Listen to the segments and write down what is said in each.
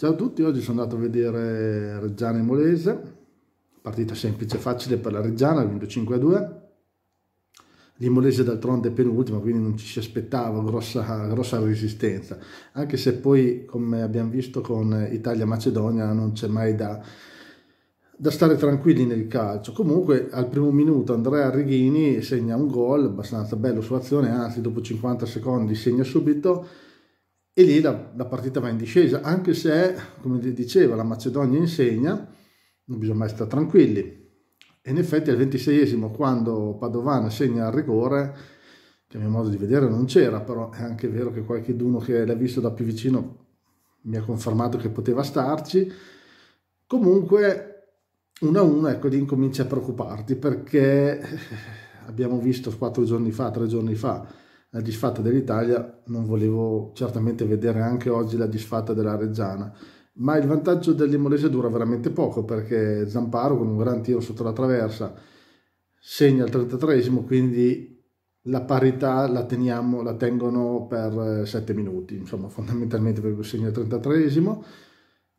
Ciao a tutti, oggi sono andato a vedere Reggiana e Molese, partita semplice e facile per la Reggiana, ha vinto 5 a 2. L'Imolese d'altronde è penultima, quindi non ci si aspettava grossa, grossa, resistenza, anche se poi, come abbiamo visto con Italia-Macedonia, non c'è mai da, da stare tranquilli nel calcio. Comunque al primo minuto Andrea Righini segna un gol abbastanza bello su azione, anzi dopo 50 secondi segna subito e lì la, la, partita va in discesa, anche se, come diceva, la Macedonia insegna, non bisogna mai stare tranquilli. E in effetti al 26esimo, quando Padovana segna il rigore, che a mio modo di vedere non c'era, però è anche vero che qualche d'uno che l'ha visto da più vicino mi ha confermato che poteva starci. Comunque, una a una, ecco, lì incomincia a preoccuparti perché abbiamo visto quattro giorni fa, tre giorni fa, la disfatta dell'Italia non volevo certamente vedere anche oggi la disfatta della Reggiana ma il vantaggio dell'Imolese dura veramente poco perché Zamparo con un gran tiro sotto la traversa segna il 33esimo quindi la parità la, teniamo, la tengono per 7 eh, minuti insomma fondamentalmente perché segna il 33esimo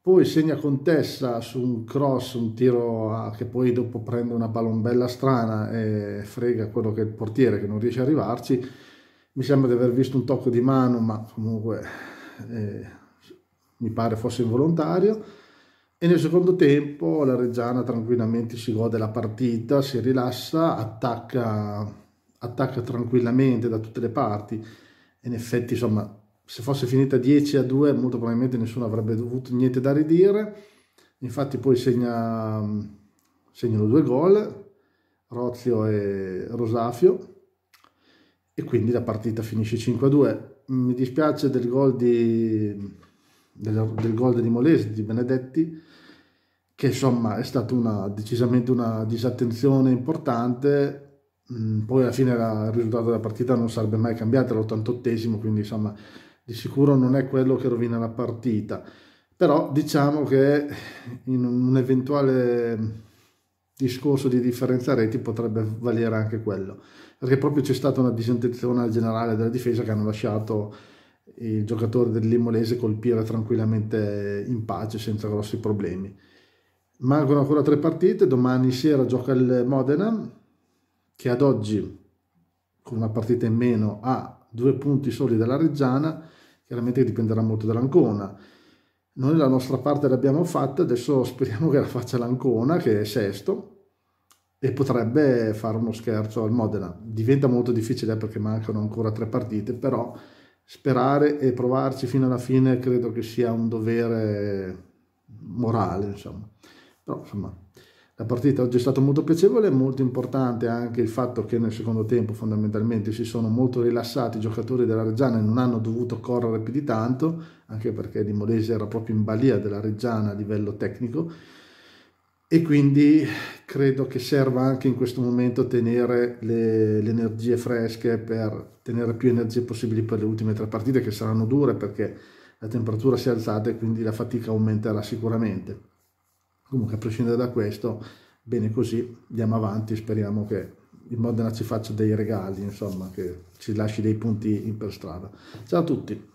poi segna Contessa su un cross, un tiro a, che poi dopo prende una palombella strana e frega quello che è il portiere che non riesce a arrivarci mi sembra di aver visto un tocco di mano, ma comunque eh, mi pare fosse involontario. E nel secondo tempo la Reggiana tranquillamente si gode la partita, si rilassa, attacca, attacca tranquillamente da tutte le parti. In effetti, insomma, se fosse finita 10 a 2, molto probabilmente nessuno avrebbe avuto niente da ridire. Infatti, poi segna, segnano due gol, Rozio e Rosafio e quindi la partita finisce 5-2. Mi dispiace del gol di, del, del gol di Molesi, di Benedetti, che insomma è stata una, decisamente una disattenzione importante. Mm, poi alla fine la, il risultato della partita non sarebbe mai cambiato, all'88esimo, quindi insomma di sicuro non è quello che rovina la partita. Però diciamo che in un eventuale discorso di differenza reti potrebbe valere anche quello, perché proprio c'è stata una disattenzione generale della difesa che hanno lasciato il giocatore dell'Imolese colpire tranquillamente in pace senza grossi problemi. Mancano ancora tre partite, domani sera gioca il Modena che ad oggi con una partita in meno ha due punti soli dalla Reggiana, chiaramente dipenderà molto dall'Ancona noi la nostra parte l'abbiamo fatta, adesso speriamo che la faccia l'Ancona, che è sesto, e potrebbe fare uno scherzo al Modena. Diventa molto difficile eh, perché mancano ancora tre partite, però sperare e provarci fino alla fine credo che sia un dovere morale, insomma. Però, insomma, la partita oggi è stata molto piacevole, e molto importante anche il fatto che nel secondo tempo fondamentalmente si sono molto rilassati i giocatori della Reggiana e non hanno dovuto correre più di tanto, anche perché Di Molese era proprio in balia della Reggiana a livello tecnico e quindi credo che serva anche in questo momento tenere le, le energie fresche per tenere più energie possibili per le ultime tre partite che saranno dure perché la temperatura si è alzata e quindi la fatica aumenterà sicuramente. Comunque, a prescindere da questo, bene così, andiamo avanti, speriamo che il Modena ci faccia dei regali, insomma, che ci lasci dei punti per strada. Ciao a tutti!